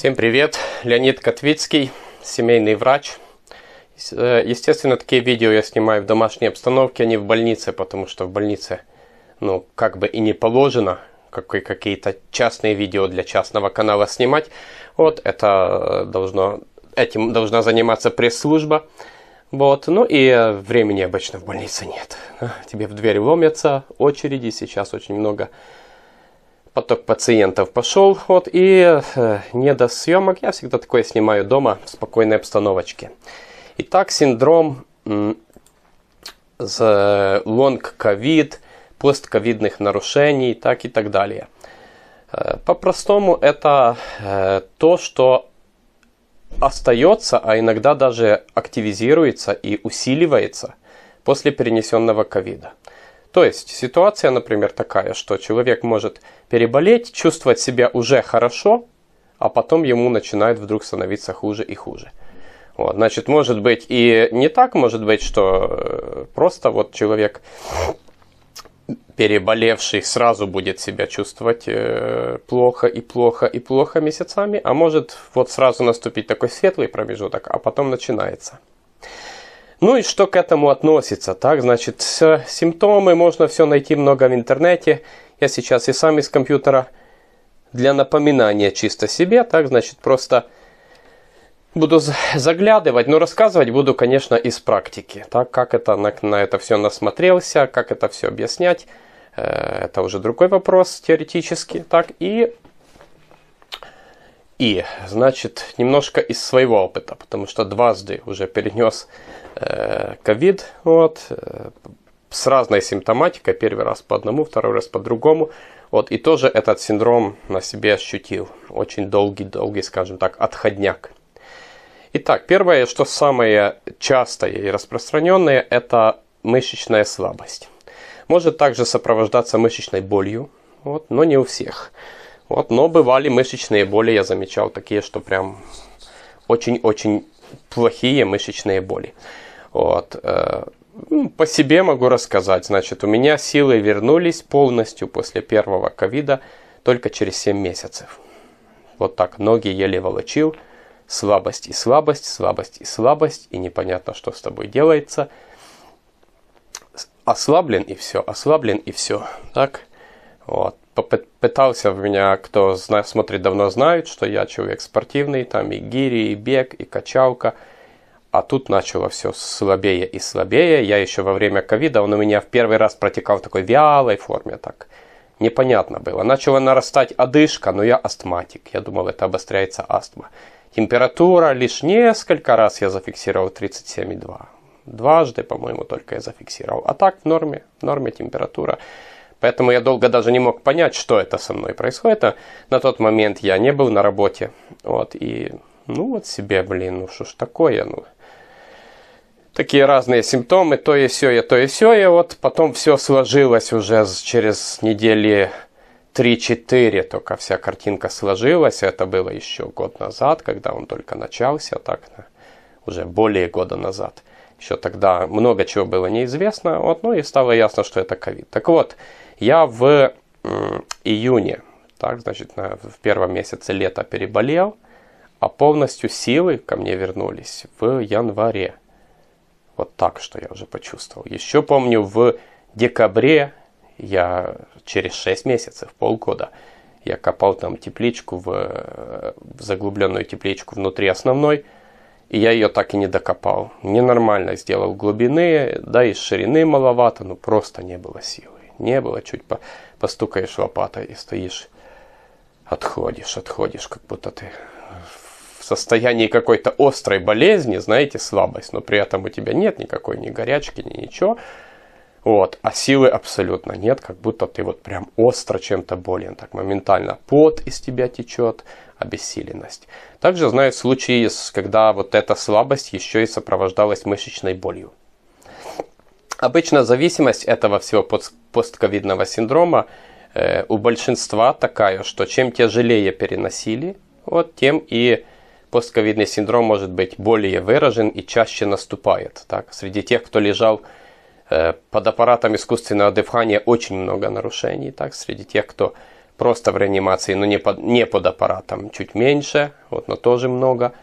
Всем привет! Леонид Котвицкий, семейный врач. Естественно, такие видео я снимаю в домашней обстановке, а не в больнице, потому что в больнице, ну, как бы и не положено какие-то частные видео для частного канала снимать. Вот, это должно, этим должна заниматься пресс-служба. Вот, ну и времени обычно в больнице нет. Тебе в дверь ломятся, очереди сейчас очень много поток пациентов пошел, вот, и э, не до съемок, я всегда такое снимаю дома в спокойной обстановочке. Итак, синдром э, лонг-ковид, постковидных нарушений, так и так далее. Э, По-простому это э, то, что остается, а иногда даже активизируется и усиливается после перенесенного ковида. То есть ситуация, например, такая, что человек может переболеть, чувствовать себя уже хорошо, а потом ему начинает вдруг становиться хуже и хуже. Вот, значит, может быть и не так, может быть, что э, просто вот человек переболевший сразу будет себя чувствовать э, плохо и плохо и плохо месяцами, а может вот сразу наступить такой светлый промежуток, а потом начинается. Ну и что к этому относится? Так, значит, симптомы, можно все найти много в интернете. Я сейчас и сам из компьютера для напоминания чисто себе. Так, значит, просто буду заглядывать, но ну, рассказывать буду, конечно, из практики. Так, как это на, на это все насмотрелся, как это все объяснять. Э, это уже другой вопрос теоретически. Так, и и, значит, немножко из своего опыта, потому что дважды уже перенес э, ковид, э, вот, э, с разной симптоматикой, первый раз по одному, второй раз по другому, вот, и тоже этот синдром на себе ощутил, очень долгий-долгий, скажем так, отходняк. Итак, первое, что самое частое и распространенное, это мышечная слабость. Может также сопровождаться мышечной болью, вот, но не у всех. Вот, но бывали мышечные боли, я замечал, такие, что прям очень-очень плохие мышечные боли. Вот. Э, ну, по себе могу рассказать. Значит, у меня силы вернулись полностью после первого ковида только через 7 месяцев. Вот так ноги еле волочил. Слабость и слабость, слабость и слабость. И непонятно, что с тобой делается. Ослаблен и все, ослаблен и все. Так, вот пытался в меня, кто знает, смотрит давно знает, что я человек спортивный, там и гири, и бег, и качалка. А тут начало все слабее и слабее. Я еще во время ковида, он у меня в первый раз протекал в такой вялой форме, так непонятно было. Начала нарастать одышка, но я астматик. Я думал, это обостряется астма. Температура лишь несколько раз я зафиксировал 37,2. Дважды, по-моему, только я зафиксировал. А так в норме, в норме температура. Поэтому я долго даже не мог понять, что это со мной происходит. А на тот момент я не был на работе. Вот, и ну вот себе, блин, ну что ж такое, ну. Такие разные симптомы, то и все, и то и все. И вот потом все сложилось уже через недели 3-4 только вся картинка сложилась. Это было еще год назад, когда он только начался, так уже более года назад. Еще тогда много чего было неизвестно, вот, ну и стало ясно, что это ковид. Так вот, я в июне, так, значит, в первом месяце лета переболел, а полностью силы ко мне вернулись в январе. Вот так, что я уже почувствовал. Еще помню, в декабре я через 6 месяцев, полгода, я копал там тепличку, в, в заглубленную тепличку внутри основной, и я ее так и не докопал. Ненормально сделал глубины, да и ширины маловато, но просто не было силы не было, чуть по постукаешь лопатой и стоишь, отходишь, отходишь, как будто ты в состоянии какой-то острой болезни, знаете, слабость, но при этом у тебя нет никакой ни горячки, ни ничего. Вот, а силы абсолютно нет, как будто ты вот прям остро чем-то болен, так моментально пот из тебя течет, обессиленность. Также знаю случаи, когда вот эта слабость еще и сопровождалась мышечной болью. Обычно зависимость этого всего постковидного синдрома э, у большинства такая, что чем тяжелее переносили, вот тем и постковидный синдром может быть более выражен и чаще наступает. Так? Среди тех, кто лежал э, под аппаратом искусственного дыхания, очень много нарушений. Так? Среди тех, кто просто в реанимации, но не под, не под аппаратом, чуть меньше, вот, но тоже много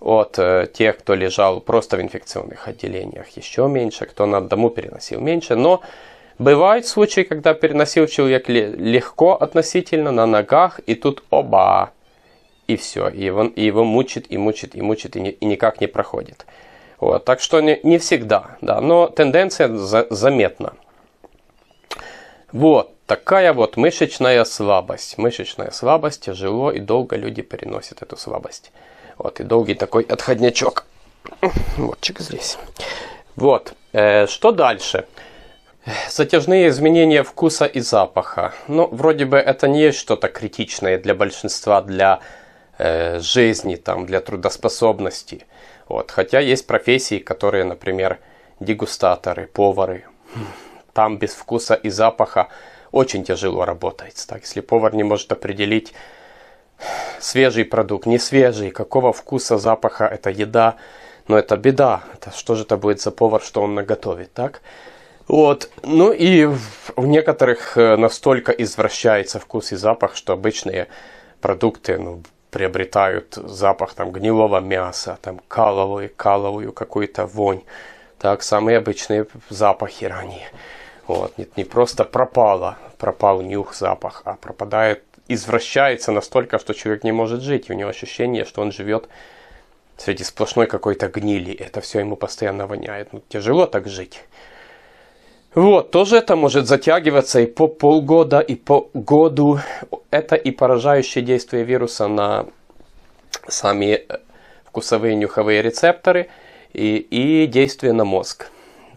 от э, тех, кто лежал просто в инфекционных отделениях, еще меньше, кто на дому переносил меньше. Но бывают случаи, когда переносил человек легко относительно на ногах, и тут оба, и все, и, он, и его мучит, и мучит, и мучит, и, не, и никак не проходит. Вот, так что не, не всегда, да, но тенденция за, заметна. Вот, такая вот мышечная слабость. Мышечная слабость, тяжело и долго люди переносят эту слабость. Вот, и долгий такой отходнячок. Вот, чик здесь. Вот, э, что дальше? Затяжные изменения вкуса и запаха. Ну, вроде бы это не есть что-то критичное для большинства, для э, жизни, там, для трудоспособности. Вот. Хотя есть профессии, которые, например, дегустаторы, повары. Там без вкуса и запаха очень тяжело работается. Так, если повар не может определить свежий продукт, не свежий, какого вкуса, запаха эта еда, но это беда, это, что же это будет за повар, что он наготовит, так? Вот, ну и в некоторых э, настолько извращается вкус и запах, что обычные продукты ну, приобретают запах там гнилого мяса, там каловую, каловую какую-то вонь, так, самые обычные запахи ранее. Вот, нет, не просто пропало, пропал нюх, запах, а пропадает извращается настолько, что человек не может жить. И у него ощущение, что он живет среди сплошной какой-то гнили. Это все ему постоянно воняет. Ну, тяжело так жить. Вот, тоже это может затягиваться и по полгода, и по году. Это и поражающее действие вируса на сами э, вкусовые нюховые рецепторы и, и действие на мозг.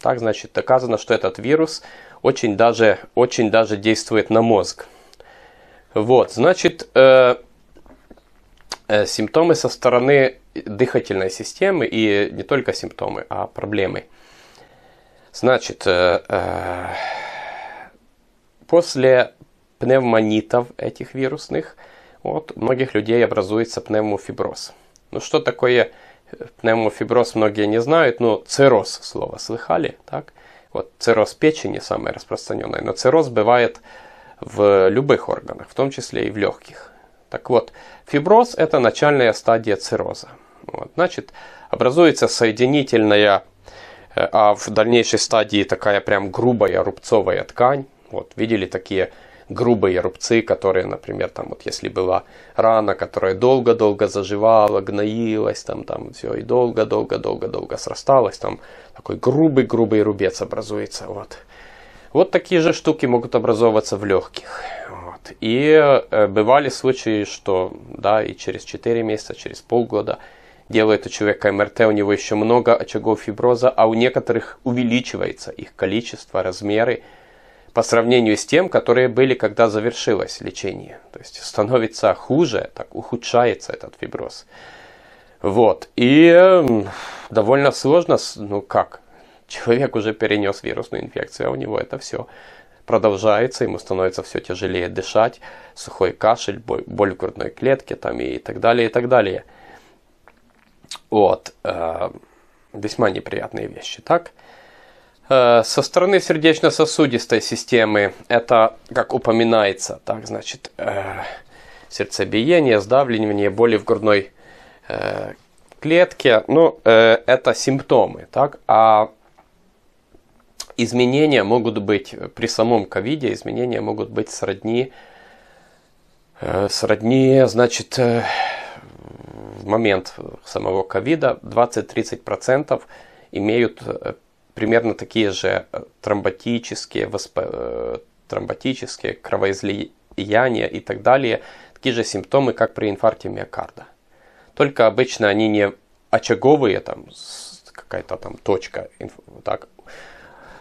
Так, значит, доказано, что этот вирус очень даже, очень даже действует на мозг. Вот, значит, э, э, симптомы со стороны дыхательной системы и не только симптомы, а проблемы. Значит, э, э, после пневмонитов этих вирусных, вот, у многих людей образуется пневмофиброз. Ну что такое э, пневмофиброз, многие не знают, но цирроз слово слыхали, так? Вот цирроз печени самое распространенное, но цирроз бывает в любых органах, в том числе и в легких. Так вот, фиброз – это начальная стадия цирроза. Вот, значит, образуется соединительная, э, а в дальнейшей стадии такая прям грубая рубцовая ткань. Вот, видели такие грубые рубцы, которые, например, там вот если была рана, которая долго-долго заживала, гноилась, там, там все, и долго-долго-долго-долго срасталась, там такой грубый-грубый рубец образуется, вот. Вот такие же штуки могут образовываться в легких. Вот. И э, бывали случаи, что да, и через 4 месяца, через полгода делает у человека МРТ, у него еще много очагов фиброза, а у некоторых увеличивается их количество, размеры по сравнению с тем, которые были, когда завершилось лечение. То есть становится хуже, так ухудшается этот фиброз. Вот. И довольно сложно, ну как, Человек уже перенес вирусную инфекцию, а у него это все продолжается, ему становится все тяжелее дышать, сухой кашель, боль в грудной клетке там и так далее, и так далее. Вот. Э, весьма неприятные вещи, так? Э, со стороны сердечно-сосудистой системы это, как упоминается, так, значит, э, сердцебиение, сдавливание, боли в грудной клетке, ну, это симптомы, так, а изменения могут быть э, при самом ковиде, изменения могут быть сродни, э, сродни значит, э, в момент самого ковида 20-30% имеют примерно такие же тромботические, восп... тромботические кровоизлияния и так далее, такие же симптомы, как при инфаркте миокарда. Только обычно они не очаговые, там какая-то там точка, так,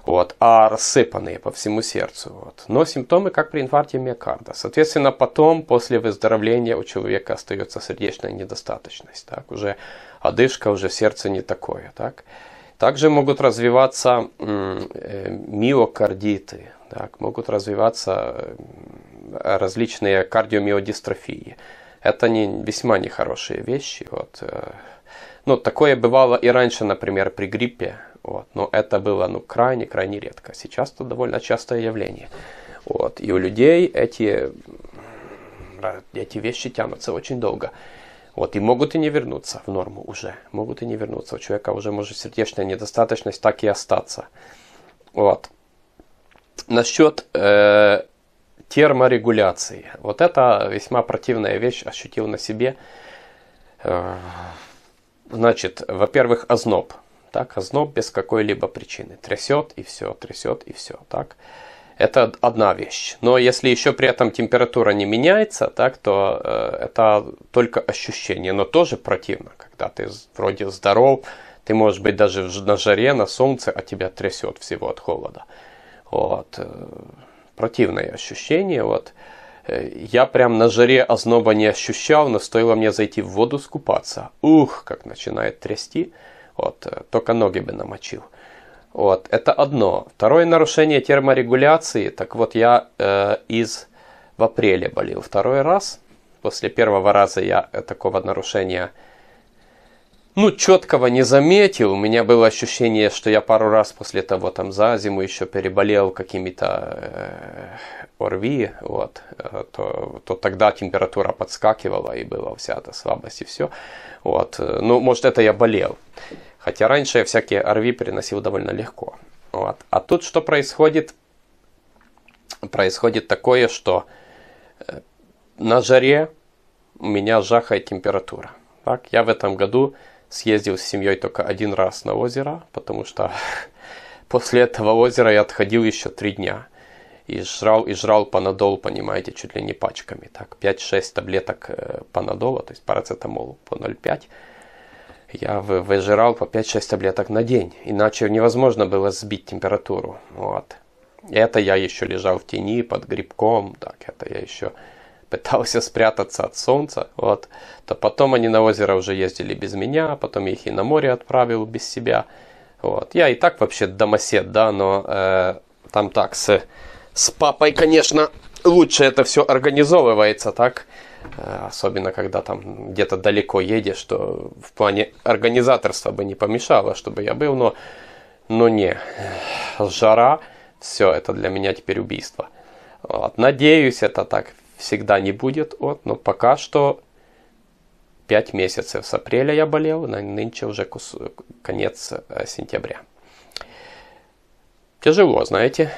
вот, а рассыпанные по всему сердцу. Вот. Но симптомы как при инфаркте миокарда. Соответственно, потом, после выздоровления, у человека остается сердечная недостаточность. Так? Уже одышка, уже сердце не такое. Так? Также могут развиваться э, миокардиты, так? могут развиваться э, различные кардиомиодистрофии. Это не, весьма нехорошие вещи. Вот. Э. Ну, такое бывало и раньше, например, при гриппе. Вот. Но это было ну, крайне-крайне редко. Сейчас это довольно частое явление. Вот. И у людей эти, эти вещи тянутся очень долго. Вот, и могут и не вернуться в норму уже. Могут и не вернуться. У человека уже может сердечная недостаточность так и остаться. Вот. Насчет э, терморегуляции. Вот это весьма противная вещь, ощутил на себе. Э, значит, во-первых, озноб. Так, озноб а без какой-либо причины. Трясет и все, трясет и все. Так, это одна вещь. Но если еще при этом температура не меняется, так, то э, это только ощущение. Но тоже противно, когда ты вроде здоров, ты можешь быть даже на жаре, на солнце, а тебя трясет всего от холода. Вот. Э, противное ощущение. Вот. Э, я прям на жаре озноба не ощущал, но стоило мне зайти в воду скупаться. Ух, как начинает трясти. Вот, э, только ноги бы намочил. Вот, это одно. Второе нарушение терморегуляции. Так вот, я э, из в апреле болел второй раз. После первого раза я э, такого нарушения ну, четкого не заметил. У меня было ощущение, что я пару раз после того там за зиму еще переболел какими-то э, ОРВИ, вот, э, то, то тогда температура подскакивала и была вся эта слабость и все. Вот. Ну, может, это я болел. Хотя раньше я всякие RV переносил довольно легко. Вот. А тут что происходит? Происходит такое, что э, на жаре у меня жахает температура. Так, я в этом году съездил с семьей только один раз на озеро, потому что после этого озера я отходил еще три дня. И жрал, и жрал панадол, понимаете, чуть ли не пачками. Так, 5-6 таблеток э, панадола, то есть парацетамол по 0,5 я выжирал по 5-6 таблеток на день, иначе невозможно было сбить температуру. Вот. Это я еще лежал в тени под грибком, так это я еще пытался спрятаться от солнца, вот. То потом они на озеро уже ездили без меня, потом я их и на море отправил без себя, вот. Я и так вообще домосед, да, но э, там так с с папой, конечно, лучше это все организовывается, так Э, особенно когда там где-то далеко едешь, что в плане организаторства бы не помешало, чтобы я был, но, но не, жара, все, это для меня теперь убийство. Вот. Надеюсь, это так всегда не будет, вот, но пока что 5 месяцев с апреля я болел, на нынче уже кус... конец э, сентября. Тяжело, знаете.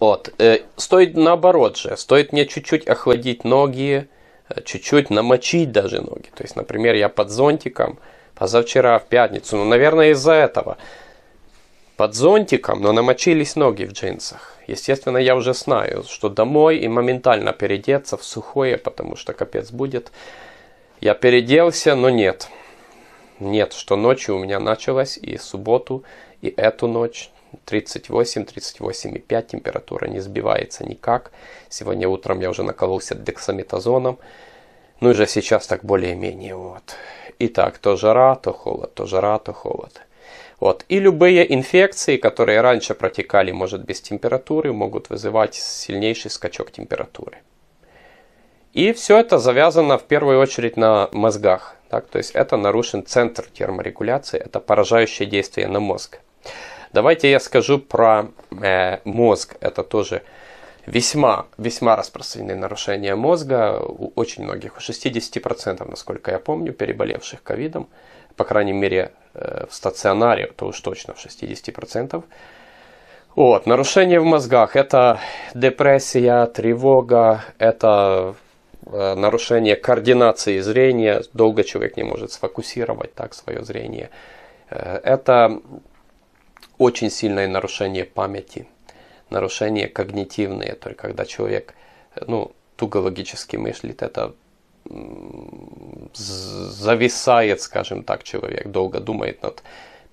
Вот. Э, стоит наоборот же, стоит мне чуть-чуть охладить ноги, Э, чуть-чуть намочить даже ноги. То есть, например, я под зонтиком позавчера в пятницу, ну, наверное, из-за этого. Под зонтиком, но намочились ноги в джинсах. Естественно, я уже знаю, что домой и моментально передеться в сухое, потому что капец будет. Я переделся, но нет. Нет, что ночью у меня началось, и субботу, и эту ночь. 38-38,5, температура не сбивается никак. Сегодня утром я уже накололся дексаметазоном. Ну и же сейчас так более-менее вот. Итак, то жара, то холод, то жара, то холод. Вот. И любые инфекции, которые раньше протекали, может, без температуры, могут вызывать сильнейший скачок температуры. И все это завязано в первую очередь на мозгах. Так? То есть это нарушен центр терморегуляции, это поражающее действие на мозг. Давайте я скажу про э, мозг. Это тоже весьма, весьма распространенные нарушения мозга у очень многих, у 60%, насколько я помню, переболевших ковидом, по крайней мере э, в стационаре, то уж точно в 60%. Вот, нарушения в мозгах – это депрессия, тревога, это э, нарушение координации зрения, долго человек не может сфокусировать так свое зрение. Э, это очень сильное нарушение памяти, нарушение когнитивные, то есть когда человек ну, туго логически мыслит, это зависает, скажем так, человек, долго думает над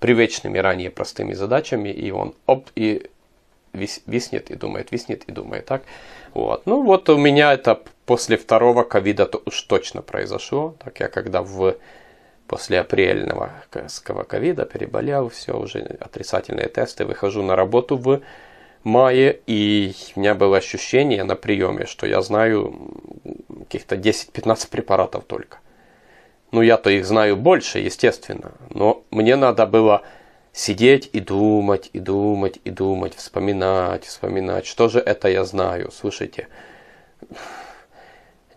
привычными ранее простыми задачами, и он оп, и вис, виснет и думает, виснет и думает, так? Вот. Ну вот у меня это после второго ковида -то уж точно произошло, так я когда в после апрельного ковида переболел, все, уже отрицательные тесты, выхожу на работу в мае, и у меня было ощущение на приеме, что я знаю каких-то 10-15 препаратов только. Ну, я-то их знаю больше, естественно, но мне надо было сидеть и думать, и думать, и думать, вспоминать, вспоминать, что же это я знаю, слушайте,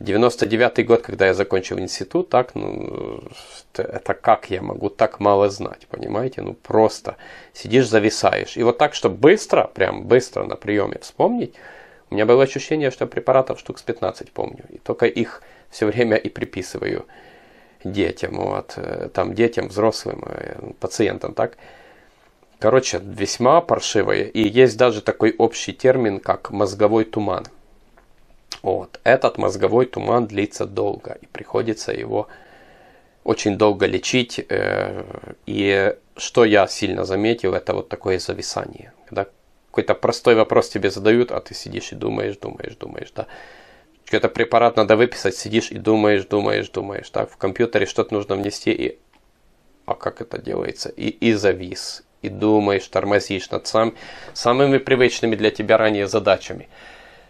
99-й год, когда я закончил институт, так, ну, это как я могу так мало знать, понимаете? Ну, просто сидишь, зависаешь. И вот так, чтобы быстро, прям быстро на приеме вспомнить, у меня было ощущение, что препаратов штук с 15 помню. И только их все время и приписываю детям, вот, э, там, детям, взрослым, э, пациентам, так. Короче, весьма паршивые. И есть даже такой общий термин, как мозговой туман – вот. Этот мозговой туман длится долго, и приходится его очень долго лечить. Э, и что я сильно заметил, это вот такое зависание. Когда какой-то простой вопрос тебе задают, а ты сидишь и думаешь, думаешь, думаешь, да. Что-то препарат надо выписать, сидишь и думаешь, думаешь, думаешь, Так В компьютере что-то нужно внести, и а как это делается? И, и завис, и думаешь, тормозишь над сам, самыми привычными для тебя ранее задачами –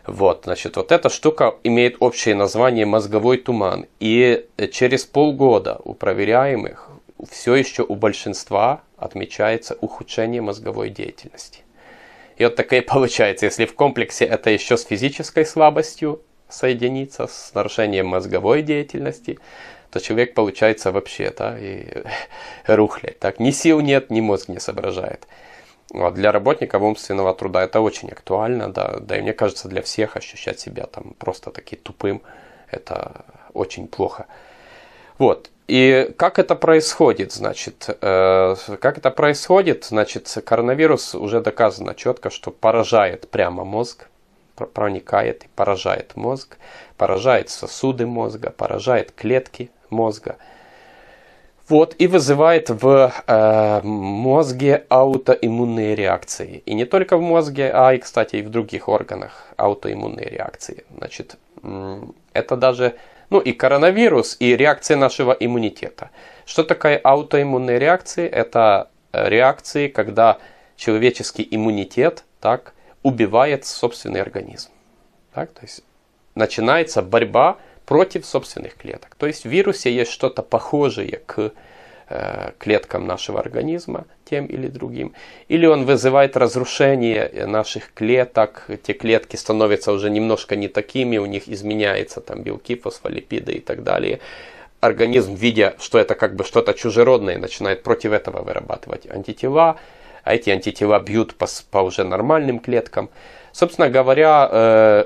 вот, значит, вот эта штука имеет общее название мозговой туман. И э, через полгода у проверяемых все еще у большинства отмечается ухудшение мозговой деятельности. И вот такое получается, если в комплексе это еще с физической слабостью соединиться, с нарушением мозговой деятельности, то человек получается вообще, да, и рухлядь. Так, ни сил нет, ни мозг не соображает. Ну, а для работников умственного труда это очень актуально, да, да и мне кажется, для всех ощущать себя там просто таким тупым, это очень плохо. Вот, и как это происходит, значит, э, как это происходит, значит, коронавирус уже доказано четко, что поражает прямо мозг, проникает и поражает мозг, поражает сосуды мозга, поражает клетки мозга – вот, и вызывает в э, мозге аутоиммунные реакции. И не только в мозге, а и, кстати, и в других органах аутоиммунные реакции. Значит, это даже, ну и коронавирус, и реакция нашего иммунитета. Что такое аутоиммунные реакции? Это э, реакции, когда человеческий иммунитет так, убивает собственный организм. Так, то есть начинается борьба против собственных клеток. То есть в вирусе есть что-то похожее к Э, клеткам нашего организма, тем или другим. Или он вызывает разрушение наших клеток, те клетки становятся уже немножко не такими, у них изменяются там белки, фосфолипиды и так далее. Организм, видя, что это как бы что-то чужеродное, начинает против этого вырабатывать антитела, а эти антитела бьют по, по уже нормальным клеткам. Собственно говоря, э,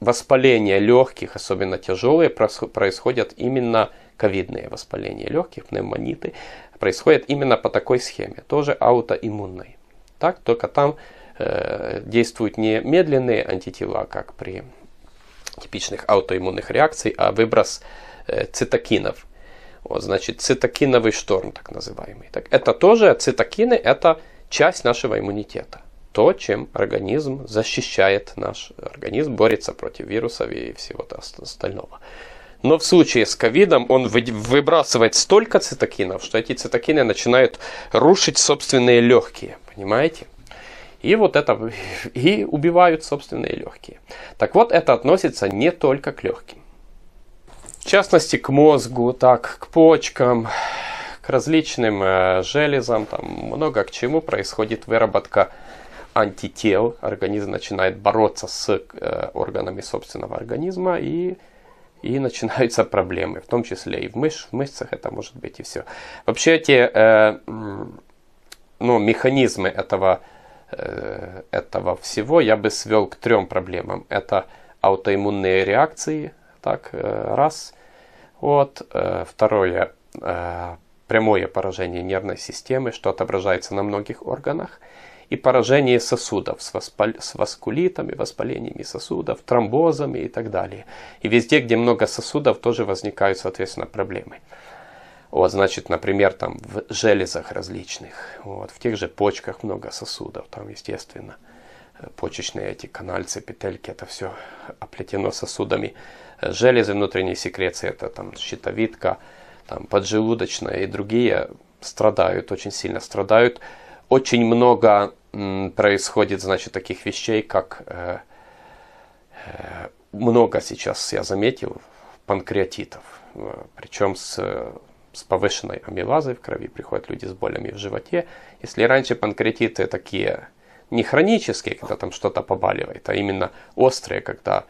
воспаление легких, особенно тяжелые, происходят именно ковидные воспаления легких, пневмониты, происходят именно по такой схеме, тоже аутоиммунной. Так, только там э, действуют не медленные антитела, как при типичных аутоиммунных реакций, а выброс э, цитокинов. Вот, значит, цитокиновый шторм, так называемый. Так, это тоже, цитокины это часть нашего иммунитета. То, чем организм защищает наш организм, борется против вирусов и всего остального. Но в случае с ковидом он выбрасывает столько цитокинов, что эти цитокины начинают рушить собственные легкие. Понимаете? И вот это и убивают собственные легкие. Так вот, это относится не только к легким. В частности, к мозгу, так, к почкам, к различным э, железам, там много к чему происходит выработка антител. Организм начинает бороться с э, органами собственного организма и и начинаются проблемы, в том числе и в, мыш, в мышцах это может быть и все. Вообще эти э, ну, механизмы этого, э, этого всего я бы свел к трем проблемам. Это аутоиммунные реакции, так, э, раз. Вот, э, второе, э, прямое поражение нервной системы, что отображается на многих органах – и поражение сосудов с, воспал... с васкулитами, воспалениями сосудов, тромбозами и так далее. И везде, где много сосудов, тоже возникают, соответственно, проблемы. Вот, значит, например, там в железах различных, вот, в тех же почках много сосудов, там, естественно, э, почечные эти канальцы, петельки, это все оплетено сосудами. Э, железы внутренней секреции, это там щитовидка, там поджелудочная и другие страдают, очень сильно страдают очень много происходит, значит, таких вещей, как э, э, много сейчас я заметил панкреатитов, э, причем с, с повышенной амилазой в крови приходят люди с болями в животе. Если раньше панкреатиты такие не хронические, когда там что-то побаливает, а именно острые, когда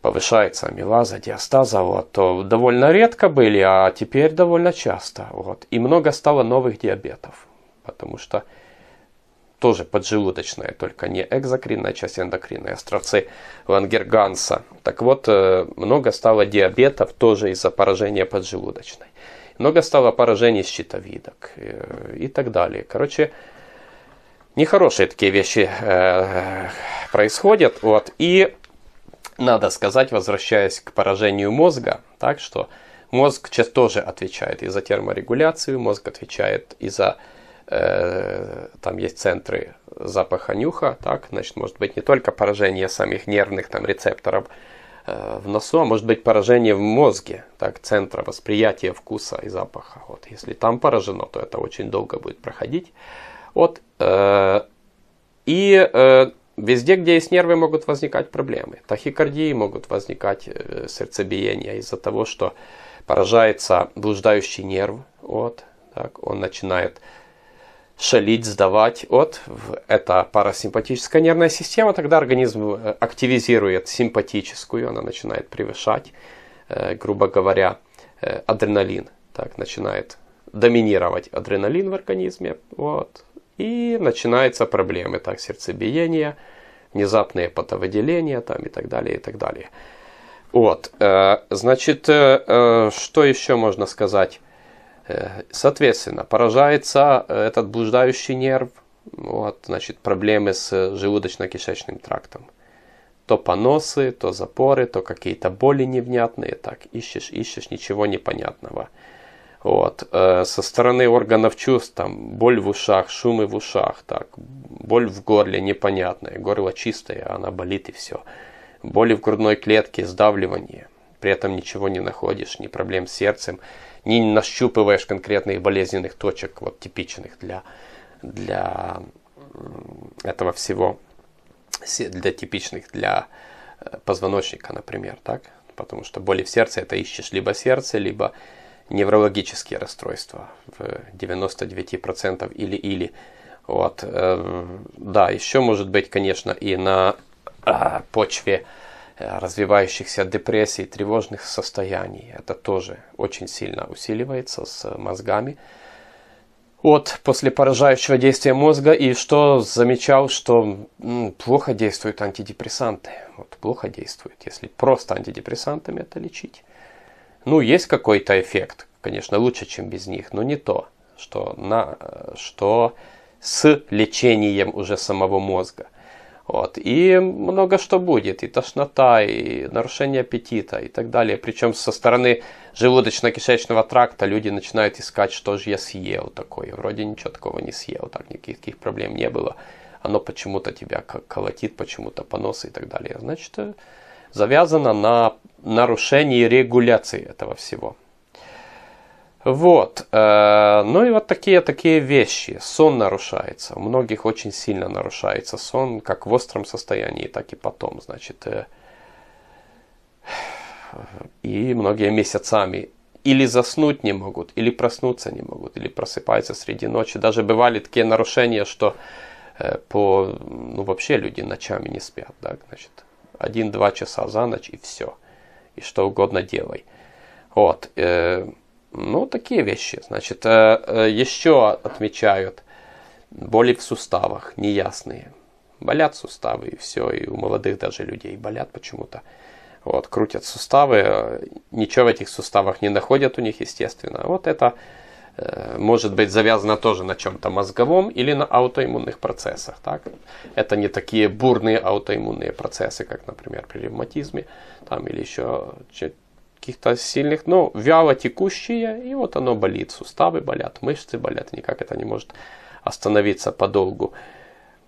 повышается амилаза, диастаза, вот, то довольно редко были, а теперь довольно часто. Вот. И много стало новых диабетов потому что тоже поджелудочная, только не экзокринная а часть эндокринной, островцы Лангерганса. Так вот, э, много стало диабетов тоже из-за поражения поджелудочной. Много стало поражений щитовидок э, и так далее. Короче, нехорошие такие вещи э, происходят. Вот. И надо сказать, возвращаясь к поражению мозга, так что мозг тоже отвечает и за терморегуляцию, мозг отвечает и за Э, там есть центры запаха нюха, так, значит, может быть не только поражение самих нервных там рецепторов э, в носу, а может быть поражение в мозге, так, центра восприятия вкуса и запаха. Вот, если там поражено, то это очень долго будет проходить. Вот, э, и Везде, где есть нервы, могут возникать проблемы. Тахикардии могут возникать сердцебиение из-за того, что поражается блуждающий нерв. Вот, так, он начинает шалить, сдавать вот, Это парасимпатическая нервная система, тогда организм э, активизирует симпатическую, она начинает превышать, э, грубо говоря, э, адреналин. Так, начинает доминировать адреналин в организме. Вот. И начинаются проблемы, так, сердцебиение, внезапные потовыделения там, и так далее, и так далее. Вот, значит, что еще можно сказать? Э, соответственно, поражается э, этот блуждающий нерв, вот, значит, проблемы с э, желудочно-кишечным трактом. То поносы, то запоры, то какие-то боли невнятные, так ищешь, ищешь, ничего непонятного. Вот. Со стороны органов чувств, там, боль в ушах, шумы в ушах, так, боль в горле непонятная, горло чистое, она болит и все. Боли в грудной клетке, сдавливание при этом ничего не находишь, ни проблем с сердцем, не нащупываешь конкретных болезненных точек, вот типичных для, для этого всего, для типичных для э, позвоночника, например, так? Потому что боли в сердце это ищешь либо сердце, либо неврологические расстройства в 99% или-или. Вот. Э, да, еще может быть, конечно, и на э, почве Э, развивающихся депрессий, тревожных состояний. Это тоже очень сильно усиливается с мозгами Вот после поражающего действия мозга и что замечал, что м, плохо действуют антидепрессанты. Вот плохо действуют. Если просто антидепрессантами это лечить. Ну, есть какой-то эффект, конечно, лучше, чем без них, но не то, что, на, э, что с лечением уже самого мозга – вот. И много что будет, и тошнота, и нарушение аппетита, и так далее. Причем со стороны желудочно-кишечного тракта люди начинают искать, что же я съел такое. Вроде ничего такого не съел, так никаких проблем не было. Оно почему-то тебя колотит, почему-то поносы и так далее. Значит, э, завязано на нарушении регуляции этого всего. Вот. Э, ну и вот такие такие вещи. Сон нарушается. У многих очень сильно нарушается сон, как в остром состоянии, так и потом. Значит, э, и многие месяцами или заснуть не могут, или проснуться не могут, или просыпаются среди ночи. Даже бывали такие нарушения, что э, по, ну вообще люди ночами не спят, да, значит, один-два часа за ночь и все, и что угодно делай. Вот. Ну, такие вещи. Значит, э, э, еще отмечают боли в суставах, неясные. Болят суставы и все, и у молодых даже людей болят почему-то. Вот, крутят суставы, э, ничего в этих суставах не находят у них, естественно. Вот это может быть завязано тоже на чем-то мозговом или на аутоиммунных процессах. Так? Это не такие бурные аутоиммунные процессы, как, например, при ревматизме там, или еще каких-то сильных, но вяло текущие, и вот оно болит. Суставы болят, мышцы болят, никак это не может остановиться подолгу.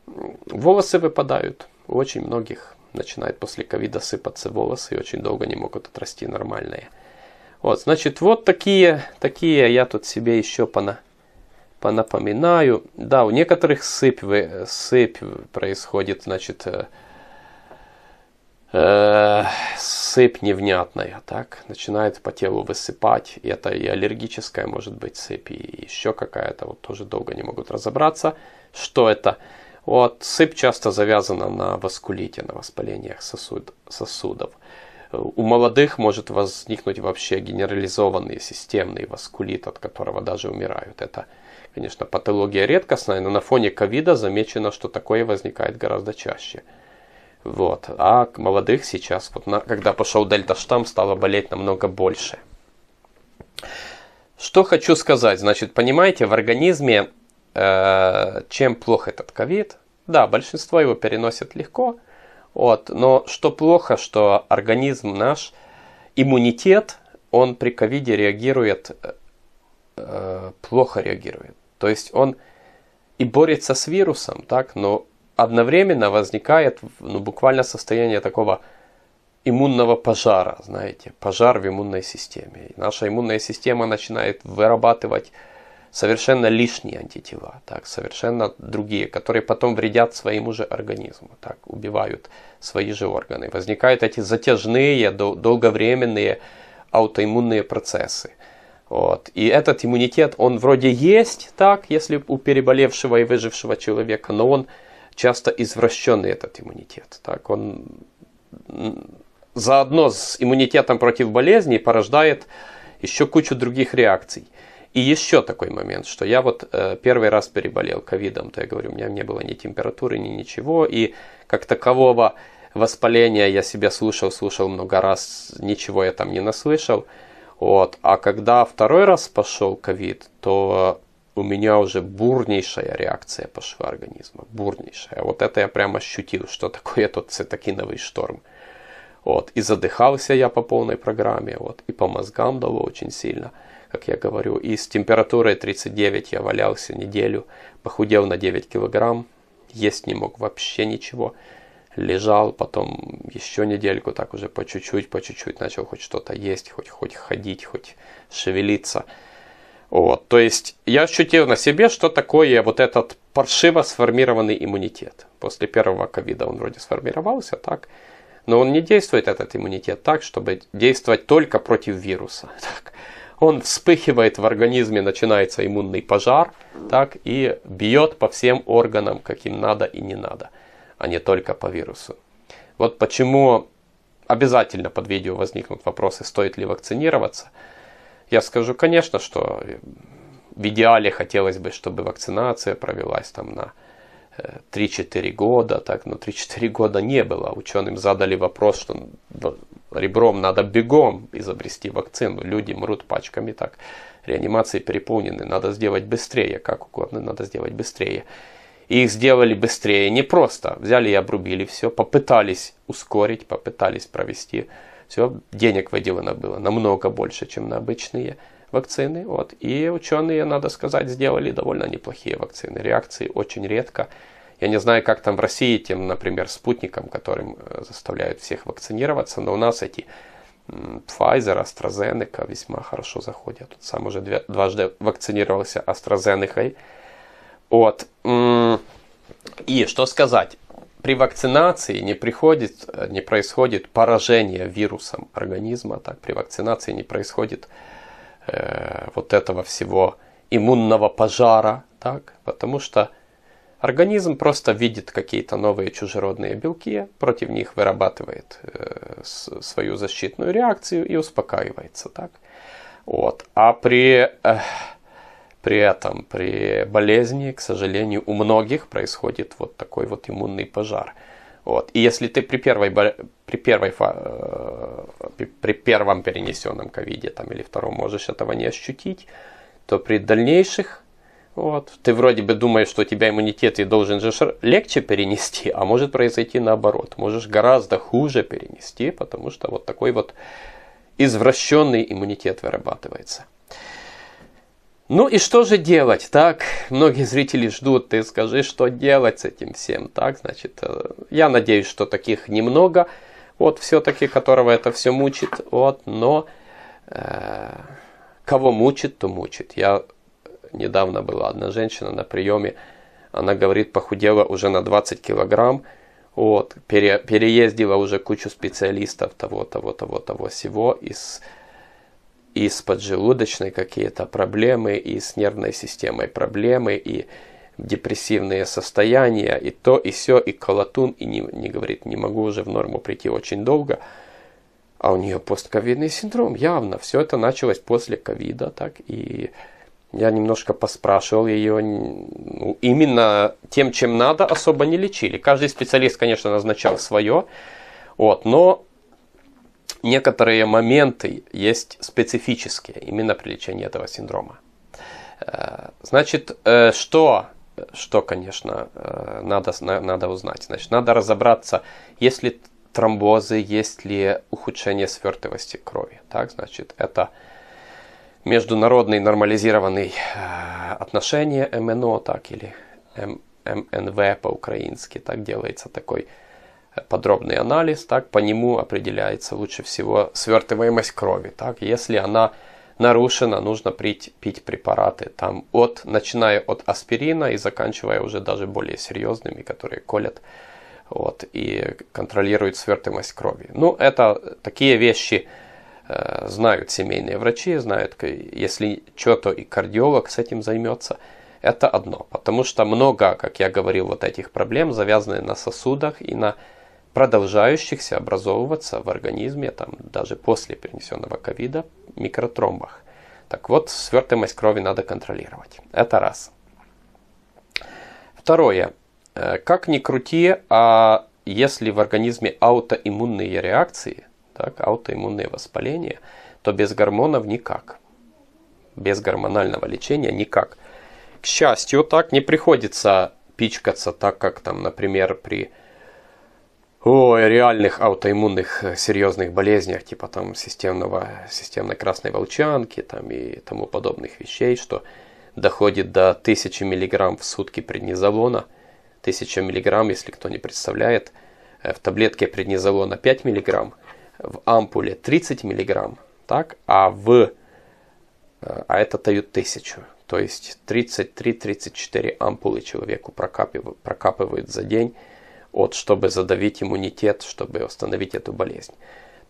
Волосы выпадают. У очень многих начинает после ковида сыпаться волосы и очень долго не могут отрасти нормальные. Вот, значит, вот такие, такие я тут себе еще пона, понапоминаю. Да, у некоторых сыпь, сыпь происходит, значит, э, Э, сыпь невнятная, так, начинает по телу высыпать, и это и аллергическая может быть сыпь, и еще какая-то, вот тоже долго не могут разобраться, что это. Вот, сыпь часто завязана на васкулите, на воспалениях сосуд, сосудов. У молодых может возникнуть вообще генерализованный системный васкулит, от которого даже умирают. Это, конечно, патология редкостная, но на фоне ковида замечено, что такое возникает гораздо чаще. Вот. А молодых сейчас, вот на, когда пошел дельта-штамм, стало болеть намного больше. Что хочу сказать, значит, понимаете, в организме э, чем плох этот ковид? Да, большинство его переносит легко, вот, но что плохо, что организм наш, иммунитет, он при ковиде реагирует, э, э плохо реагирует. То есть он и борется с вирусом, так, но одновременно возникает ну, буквально состояние такого иммунного пожара, знаете, пожар в иммунной системе. И наша иммунная система начинает вырабатывать совершенно лишние антитела, так, совершенно другие, которые потом вредят своему же организму, так, убивают свои же органы. Возникают эти затяжные, долговременные аутоиммунные процессы. Вот. И этот иммунитет, он вроде есть, так, если у переболевшего и выжившего человека, но он часто извращенный этот иммунитет. Так, он заодно с иммунитетом против болезней порождает еще кучу других реакций. И еще такой момент, что я вот э, первый раз переболел ковидом, то я говорю, у меня не было ни температуры, ни ничего, и как такового воспаления я себя слушал, слушал много раз, ничего я там не наслышал. Вот. А когда второй раз пошел ковид, то у меня уже бурнейшая реакция пошла организма, бурнейшая. Вот это я прямо ощутил, что такое тот цитокиновый шторм. Вот, и задыхался я по полной программе, вот, и по мозгам дало очень сильно, как я говорю. И с температурой 39 я валялся неделю, похудел на 9 килограмм, есть не мог вообще ничего. Лежал, потом еще недельку так уже по чуть-чуть, по чуть-чуть начал хоть что-то есть, хоть, хоть ходить, хоть шевелиться. Вот, то есть я ощутил на себе, что такое вот этот паршиво сформированный иммунитет. После первого ковида он вроде сформировался, так? Но он не действует, этот иммунитет, так, чтобы действовать только против вируса. Так? Он вспыхивает в организме, начинается иммунный пожар, так, и бьет по всем органам, каким надо и не надо, а не только по вирусу. Вот почему обязательно под видео возникнут вопросы, стоит ли вакцинироваться – я скажу, конечно, что э, в идеале хотелось бы, чтобы вакцинация провелась там на 3-4 э, года, так, но 3-4 года не было. Ученым задали вопрос, что ну, ребром надо бегом изобрести вакцину. Люди мрут пачками, так, реанимации переполнены, надо сделать быстрее, как угодно, надо сделать быстрее. И их сделали быстрее, не просто. Взяли и обрубили все, попытались ускорить, попытались провести все, денег выделено было намного больше, чем на обычные вакцины. Вот. И ученые, надо сказать, сделали довольно неплохие вакцины. Реакции очень редко. Я не знаю, как там в России тем, например, спутником, которым э, заставляют всех вакцинироваться, но у нас эти Pfizer, AstraZeneca весьма хорошо заходят. Тут сам уже дважды вакцинировался AstraZeneca. Вот. И что сказать? при вакцинации не, приходит, э, не происходит поражение вирусом организма, так при вакцинации не происходит э, вот этого всего иммунного пожара, так, потому что организм просто видит какие-то новые чужеродные белки, против них вырабатывает э, свою защитную реакцию и успокаивается, так. Вот. А при э, при этом при болезни, к сожалению, у многих происходит вот такой вот иммунный пожар. Вот. И если ты при, первой, при, первой, э, при первом перенесенном ковиде там, или втором можешь этого не ощутить, то при дальнейших вот, ты вроде бы думаешь, что у тебя иммунитет и должен же легче перенести, а может произойти наоборот. Можешь гораздо хуже перенести, потому что вот такой вот извращенный иммунитет вырабатывается. Ну и что же делать, так? Многие зрители ждут, ты скажи, что делать с этим всем, так? Значит, э, я надеюсь, что таких немного, вот все-таки, которого это все мучит, вот, но э, кого мучит, то мучит. Я недавно была одна женщина на приеме, она говорит, похудела уже на 20 килограмм, вот, пере, переездила уже кучу специалистов того, того, того, того, всего из и с поджелудочной какие-то проблемы, и с нервной системой проблемы, и депрессивные состояния, и то, и все, и колотун, и не, не говорит, не могу уже в норму прийти очень долго. А у нее постковидный синдром, явно. Все это началось после ковида, так, и я немножко поспрашивал ее, ну, именно тем, чем надо, особо не лечили. Каждый специалист, конечно, назначал свое, вот, но некоторые моменты есть специфические именно при лечении этого синдрома. Э, значит, э, что, что конечно, э, надо, надо узнать? Значит, надо разобраться, есть ли тромбозы, есть ли ухудшение свертывости крови. Так, значит, это международный нормализированные отношение МНО, так или МНВ по-украински, так делается такой подробный анализ, так по нему определяется лучше всего свертываемость крови. Так, если она нарушена, нужно пить, пить препараты, там, от, начиная от аспирина и заканчивая уже даже более серьезными, которые колят вот, и контролируют свертываемость крови. Ну, это такие вещи э, знают семейные врачи, знают, если что-то и кардиолог с этим займется, это одно. Потому что много, как я говорил, вот этих проблем завязаны на сосудах и на продолжающихся образовываться в организме, там, даже после перенесенного ковида, микротромбах. Так вот, свертываемость крови надо контролировать. Это раз. Второе. Э, как ни крути, а если в организме аутоиммунные реакции, так, аутоиммунные воспаления, то без гормонов никак. Без гормонального лечения никак. К счастью, так не приходится пичкаться так, как там, например, при о реальных аутоиммунных э, серьезных болезнях, типа там системного, системной красной волчанки там, и тому подобных вещей, что доходит до 1000 мг в сутки преднизолона. 1000 мг, если кто не представляет, э, в таблетке преднизолона 5 мг, в ампуле 30 мг, так, а в э, а это дают 1000. То есть 33-34 ампулы человеку прокапывают, прокапывают за день от, чтобы задавить иммунитет, чтобы остановить эту болезнь.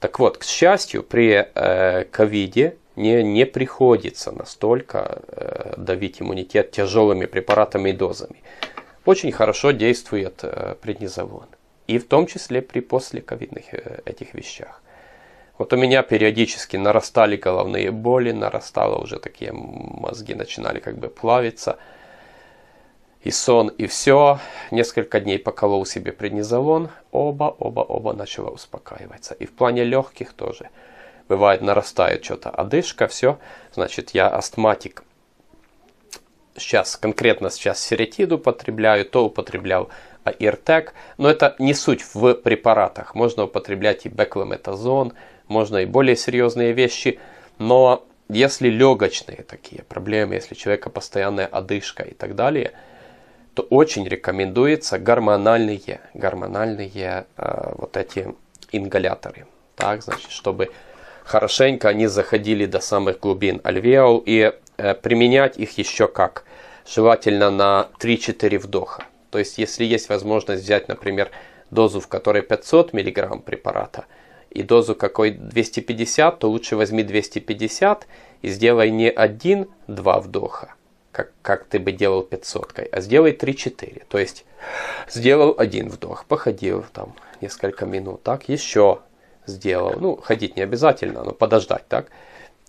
Так вот, к счастью, при э, ковиде не, не приходится настолько э, давить иммунитет тяжелыми препаратами и дозами. Очень хорошо действует э, преднизолон. И в том числе при послековидных э, этих вещах. Вот у меня периодически нарастали головные боли, нарастало уже такие мозги начинали как бы плавиться – и сон, и все. Несколько дней поколол себе преднизолон. Оба, оба, оба начала успокаиваться. И в плане легких тоже. Бывает, нарастает что-то одышка, все. Значит, я астматик. Сейчас, конкретно сейчас серетиду потребляю, то употреблял аиртек. Но это не суть в препаратах. Можно употреблять и беклометазон, можно и более серьезные вещи. Но если легочные такие проблемы, если у человека постоянная одышка и так далее – то очень рекомендуется гормональные, гормональные э, вот эти ингаляторы. Так, значит, чтобы хорошенько они заходили до самых глубин альвеол и э, применять их еще как? Желательно на 3-4 вдоха. То есть, если есть возможность взять, например, дозу, в которой 500 мг препарата, и дозу какой 250, то лучше возьми 250 и сделай не один-два вдоха, как, как ты бы делал 500, а сделай 3-4. То есть сделал один вдох, походил там несколько минут, так, еще сделал. Ну, ходить не обязательно, но подождать, так.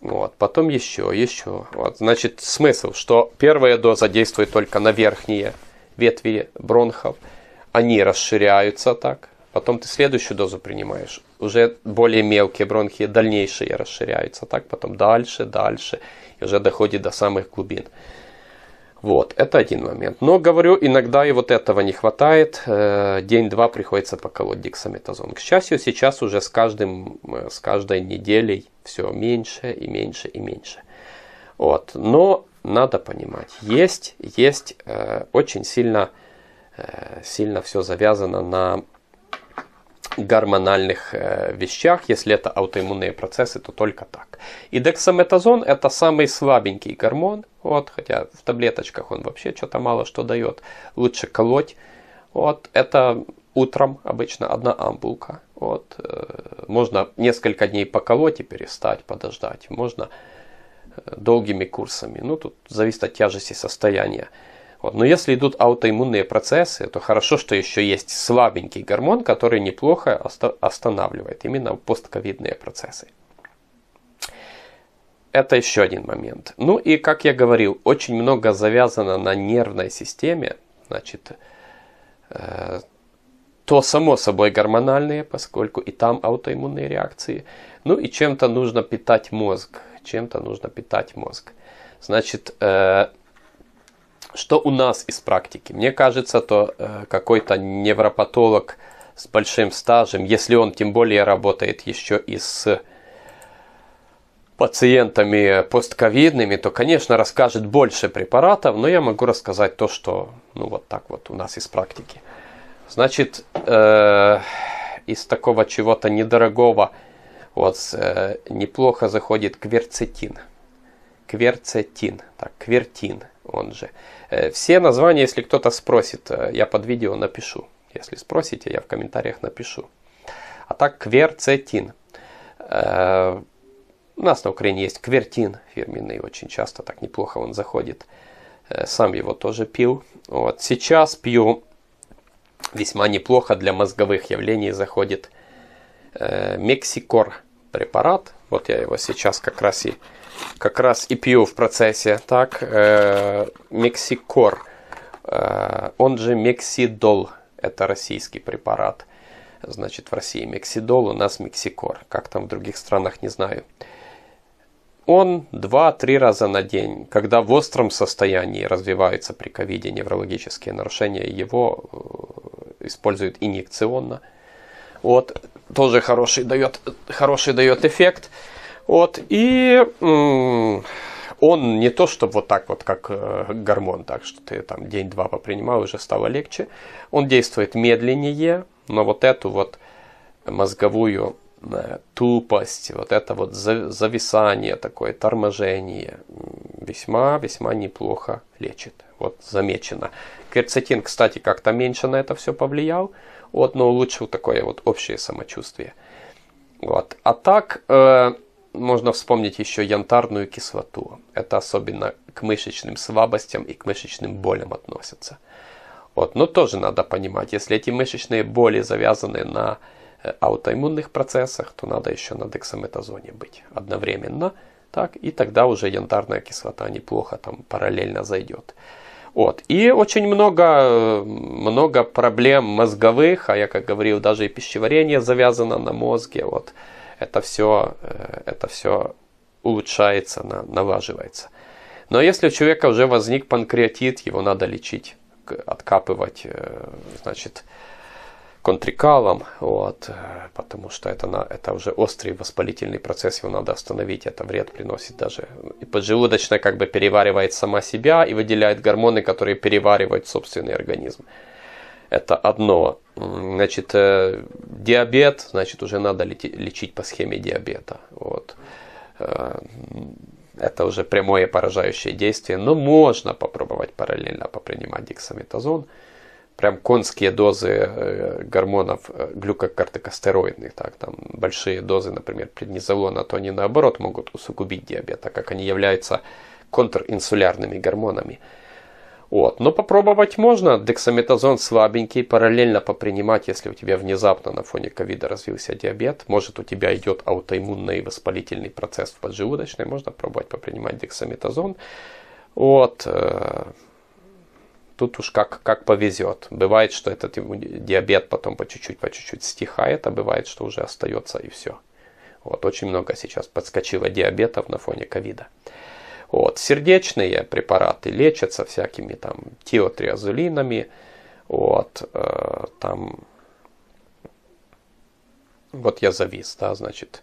Вот, потом еще, еще. Вот, значит, смысл, что первая доза действует только на верхние ветви бронхов. Они расширяются так. Потом ты следующую дозу принимаешь. Уже более мелкие бронхи, дальнейшие расширяются так. Потом дальше, дальше. И уже доходит до самых глубин. Вот, это один момент. Но, говорю, иногда и вот этого не хватает. Э, день-два приходится поколоть дексаметазон. К счастью, сейчас уже с, каждым, э, с каждой неделей все меньше и меньше и меньше. Вот. Но надо понимать, есть, есть э, очень сильно, э, сильно все завязано на гормональных э, вещах. Если это аутоиммунные процессы, то только так. И дексаметазон это самый слабенький гормон. Вот, хотя в таблеточках он вообще что-то мало что дает. Лучше колоть. Вот, это утром обычно одна ампулка. Вот, э, можно несколько дней поколоть и перестать, подождать. Можно э, долгими курсами. Ну, тут зависит от тяжести состояния. Вот. Но если идут аутоиммунные процессы, то хорошо, что еще есть слабенький гормон, который неплохо останавливает именно постковидные процессы. Это еще один момент. Ну и, как я говорил, очень много завязано на нервной системе. Значит, э, то само собой гормональные, поскольку и там аутоиммунные реакции. Ну и чем-то нужно питать мозг. Чем-то нужно питать мозг. Значит, э, что у нас из практики? Мне кажется, то э, какой-то невропатолог с большим стажем, если он тем более работает еще и с пациентами постковидными, то, конечно, расскажет больше препаратов, но я могу рассказать то, что, ну, вот так вот у нас из практики. Значит, э, из такого чего-то недорогого вот э, неплохо заходит кверцетин. Кверцетин, так, квертин – он же. Э, все названия, если кто-то спросит, э, я под видео напишу. Если спросите, я в комментариях напишу. А так кверцетин. Э, у нас на Украине есть квертин фирменный, очень часто так неплохо он заходит. Сам его тоже пил. Вот. Сейчас пью весьма неплохо для мозговых явлений заходит Мексикор препарат. Вот я его сейчас как раз и как раз EPU в процессе, так, э, Мексикор, э, он же Мексидол, это российский препарат, значит, в России Мексидол, у нас Мексикор, как там в других странах, не знаю. Он 2-3 раза на день, когда в остром состоянии развиваются при ковиде неврологические нарушения, его э, используют инъекционно. Вот, тоже хороший дает, хороший дает эффект. Вот, и он не то, чтобы вот так вот, как э, гормон, так что ты там день-два попринимал, уже стало легче. Он действует медленнее, но вот эту вот мозговую э, тупость, вот это вот зависание такое, торможение весьма-весьма неплохо лечит. Вот замечено. Керцетин, кстати, как-то меньше на это все повлиял, вот, но улучшил такое вот общее самочувствие. Вот. А так, э, можно вспомнить еще янтарную кислоту. Это особенно к мышечным слабостям и к мышечным болям относится. Вот, но тоже надо понимать, если эти мышечные боли завязаны на э, аутоиммунных процессах, то надо еще на дексаметазоне быть одновременно, так, и тогда уже янтарная кислота неплохо там параллельно зайдет. Вот. И очень много, много проблем мозговых, а я как говорил, даже и пищеварение завязано на мозге. Вот это все, э, это все улучшается, налаживается. Но если у человека уже возник панкреатит, его надо лечить, откапывать, э, значит, контрикалом, вот, э, потому что это, на, это уже острый воспалительный процесс, его надо остановить, это вред приносит даже. И поджелудочная как бы переваривает сама себя и выделяет гормоны, которые переваривают собственный организм. Это одно. Значит, э, диабет, значит, уже надо лечить по схеме диабета. Вот. Э, это уже прямое поражающее действие, но можно попробовать параллельно попринимать дексаметазон. Прям конские дозы э, гормонов глюкокортикостероидных, так, там большие дозы, например, преднизолона, то они наоборот могут усугубить диабет, так как они являются контринсулярными гормонами. Вот. Но попробовать можно, дексаметазон слабенький, параллельно попринимать, если у тебя внезапно на фоне ковида развился диабет, может у тебя идет аутоиммунный воспалительный процесс в поджелудочной, можно пробовать попринимать дексаметазон. Вот. Э, тут уж как, как повезет. Бывает, что этот диабет потом по чуть-чуть, по чуть-чуть стихает, а бывает, что уже остается и все. Вот очень много сейчас подскочило диабетов на фоне ковида. Вот. Сердечные препараты лечатся всякими там тиотриазолинами, вот, э, там, вот я завис, да, значит,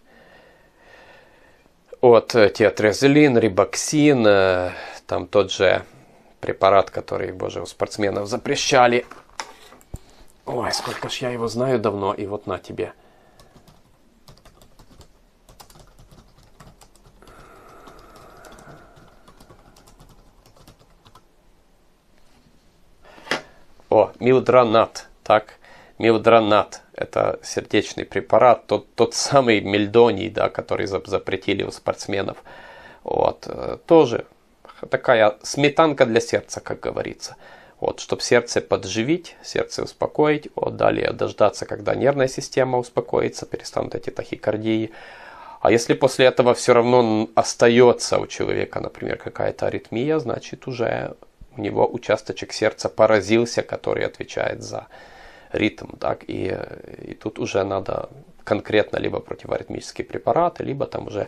вот э, тиотриазолин, рибоксин, э, там тот же препарат, который, боже, у спортсменов запрещали. Ой, сколько ж я его знаю давно, и вот на тебе. О, милдронат, так? Милдронат – это сердечный препарат, тот, тот самый мельдоний, да, который запретили у спортсменов. Вот, э, тоже такая сметанка для сердца, как говорится. Вот, чтобы сердце подживить, сердце успокоить, вот, далее дождаться, когда нервная система успокоится, перестанут эти тахикардии. А если после этого все равно остается у человека, например, какая-то аритмия, значит уже у него участочек сердца поразился, который отвечает за ритм, так, и, и тут уже надо конкретно либо противоритмические препараты, либо там уже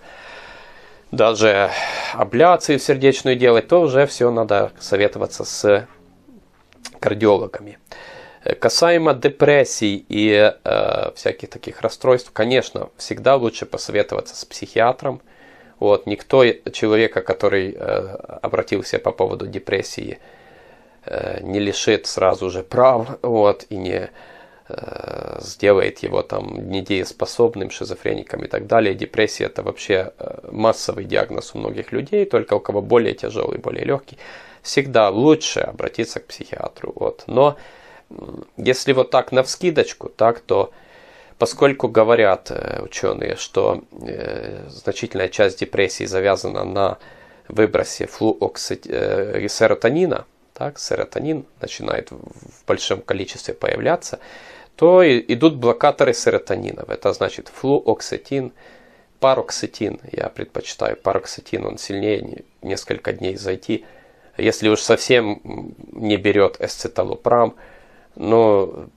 даже абляции сердечную делать, то уже все надо советоваться с кардиологами. Касаемо депрессий и э, всяких таких расстройств, конечно, всегда лучше посоветоваться с психиатром, вот, никто человека, который э, обратился по поводу депрессии, э, не лишит сразу же прав, вот, и не э, сделает его там недееспособным, шизофреником и так далее. Депрессия это вообще э, массовый диагноз у многих людей, только у кого более тяжелый, более легкий. Всегда лучше обратиться к психиатру, вот. Но если вот так на вскидочку, так, то Поскольку говорят э, ученые, что э, значительная часть депрессии завязана на выбросе флуоксид... Э, серотонина, так, серотонин начинает в большом количестве появляться, то идут блокаторы серотонинов. Это значит флуоксетин, пароксетин. Я предпочитаю пароксетин, он сильнее несколько дней зайти. Если уж совсем не берет эсцеталопрам, но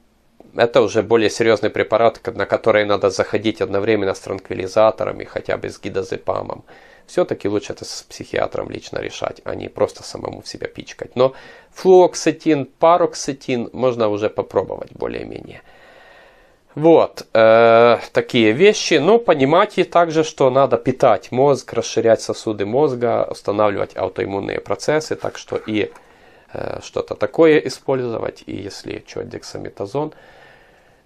это уже более серьезный препарат, на который надо заходить одновременно с транквилизаторами, хотя бы с гидозепамом. Все-таки лучше это с психиатром лично решать, а не просто самому в себя пичкать. Но флуоксетин, пароксетин можно уже попробовать более-менее. Вот, э, такие вещи. Но понимать и также, что надо питать мозг, расширять сосуды мозга, устанавливать аутоиммунные процессы, так что и э, что-то такое использовать, и если что, дексаметазон –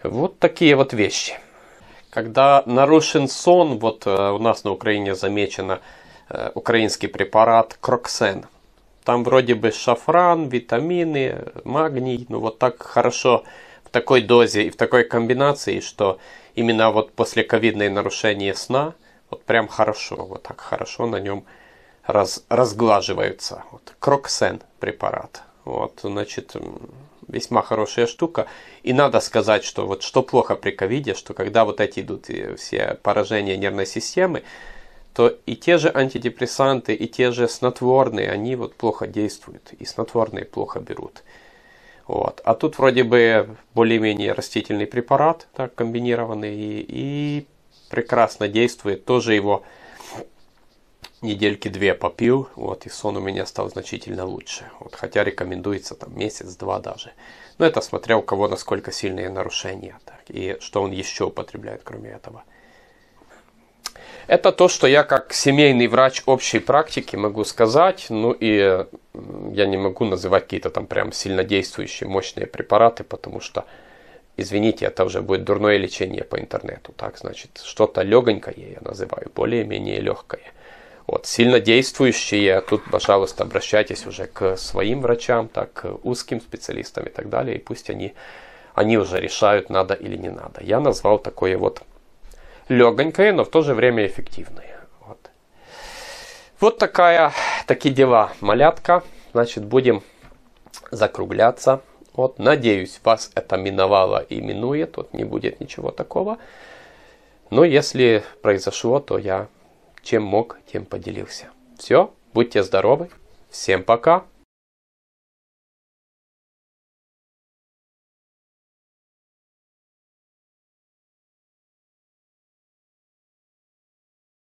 вот такие вот вещи. Когда нарушен сон, вот э, у нас на Украине замечено э, украинский препарат Кроксен. Там вроде бы шафран, витамины, магний, ну вот так хорошо в такой дозе и в такой комбинации, что именно вот после ковидной нарушения сна, вот прям хорошо, вот так хорошо на нем раз, разглаживаются. Вот, кроксен препарат. Вот, значит, весьма хорошая штука. И надо сказать, что вот что плохо при ковиде, что когда вот эти идут все поражения нервной системы, то и те же антидепрессанты, и те же снотворные, они вот плохо действуют, и снотворные плохо берут. Вот. А тут вроде бы более-менее растительный препарат, так, комбинированный, и, и прекрасно действует. Тоже его недельки две попил, вот, и сон у меня стал значительно лучше. Вот, хотя рекомендуется там месяц-два даже. Но это смотря у кого насколько сильные нарушения, так, и что он еще употребляет, кроме этого. Это то, что я как семейный врач общей практики могу сказать. Ну и я не могу называть какие-то там прям сильнодействующие мощные препараты, потому что, извините, это уже будет дурное лечение по интернету. Так, значит, что-то легонькое я называю, более-менее легкое. Вот. сильно действующие, тут, пожалуйста, обращайтесь уже к своим врачам, так, к узким специалистам и так далее, и пусть они, они уже решают, надо или не надо. Я назвал такое вот легонькое, но в то же время эффективное. Вот, вот такая, такие дела, малятка. Значит, будем закругляться. Вот, надеюсь, вас это миновало и минует, вот не будет ничего такого. Но если произошло, то я чем мог, тем поделился. Все, будьте здоровы. Всем пока.